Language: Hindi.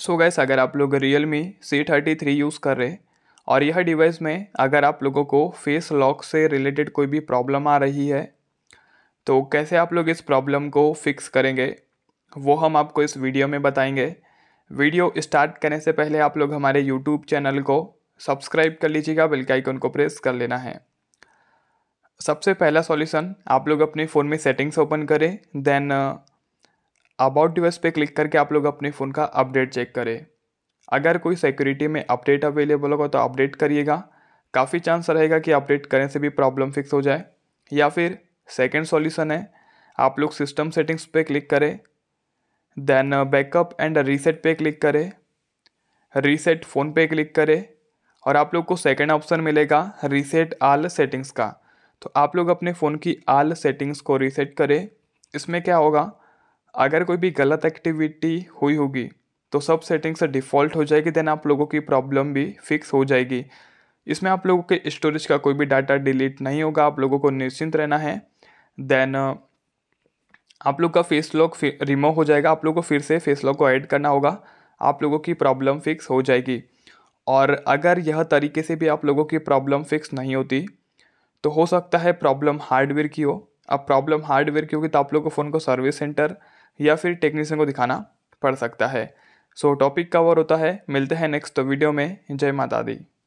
सो गैस अगर आप लोग Realme C thirty three use कर रहे और यह डिवाइस में अगर आप लोगों को फेस लॉक से रिलेटेड कोई भी प्रॉब्लम आ रही है तो कैसे आप लोग इस प्रॉब्लम को फिक्स करेंगे वो हम आपको इस वीडियो में बताएंगे वीडियो स्टार्ट करने से पहले आप लोग हमारे यूट्यूब चैनल को सब्सक्राइब कर लीजिएगा बेल के आइकन को प्रेस कर लेना है सबसे पहला सॉल्यूशन आप लोग अपने फ़ोन में सेटिंग्स ओपन करें देन अबाउट डिवाइस पे क्लिक करके आप लोग अपने फ़ोन का अपडेट चेक करें अगर कोई सिक्योरिटी में अपडेट अवेलेबल होगा तो अपडेट करिएगा काफ़ी चांस रहेगा कि अपडेट करने से भी प्रॉब्लम फिक्स हो जाए या फिर सेकेंड सॉल्यूशन है आप लोग सिस्टम सेटिंग्स पे क्लिक करें देन बैकअप एंड रीसेट पे क्लिक करें रीसेट फ़ोन पे क्लिक करें और आप लोग को सेकेंड ऑप्शन मिलेगा रीसेट आल सेटिंग्स का तो आप लोग अपने फ़ोन की आल सेटिंग्स को रीसेट करें इसमें क्या होगा अगर कोई भी गलत एक्टिविटी हुई होगी तो सब सेटिंग से डिफ़ॉल्ट हो जाएगी देन आप लोगों की प्रॉब्लम भी फिक्स हो जाएगी इसमें आप लोगों के स्टोरेज का कोई भी डाटा डिलीट नहीं होगा आप लोगों को निश्चिंत रहना है देन आप लोग का फेस लॉक रिमूव हो जाएगा आप लोग को फिर से फेस लॉक को ऐड करना होगा आप लोगों की प्रॉब्लम फिक्स हो जाएगी और अगर यह तरीके से भी आप लोगों की प्रॉब्लम फिक्स नहीं होती तो हो सकता है प्रॉब्लम हार्डवेयर की हो अब प्रॉब्लम हार्डवेयर की होगी तो आप लोग को फ़ोन को सर्विस सेंटर या फिर टेक्नीशियन को दिखाना पड़ सकता है सो टॉपिक कवर होता है मिलते हैं नेक्स्ट वीडियो में जय माता दी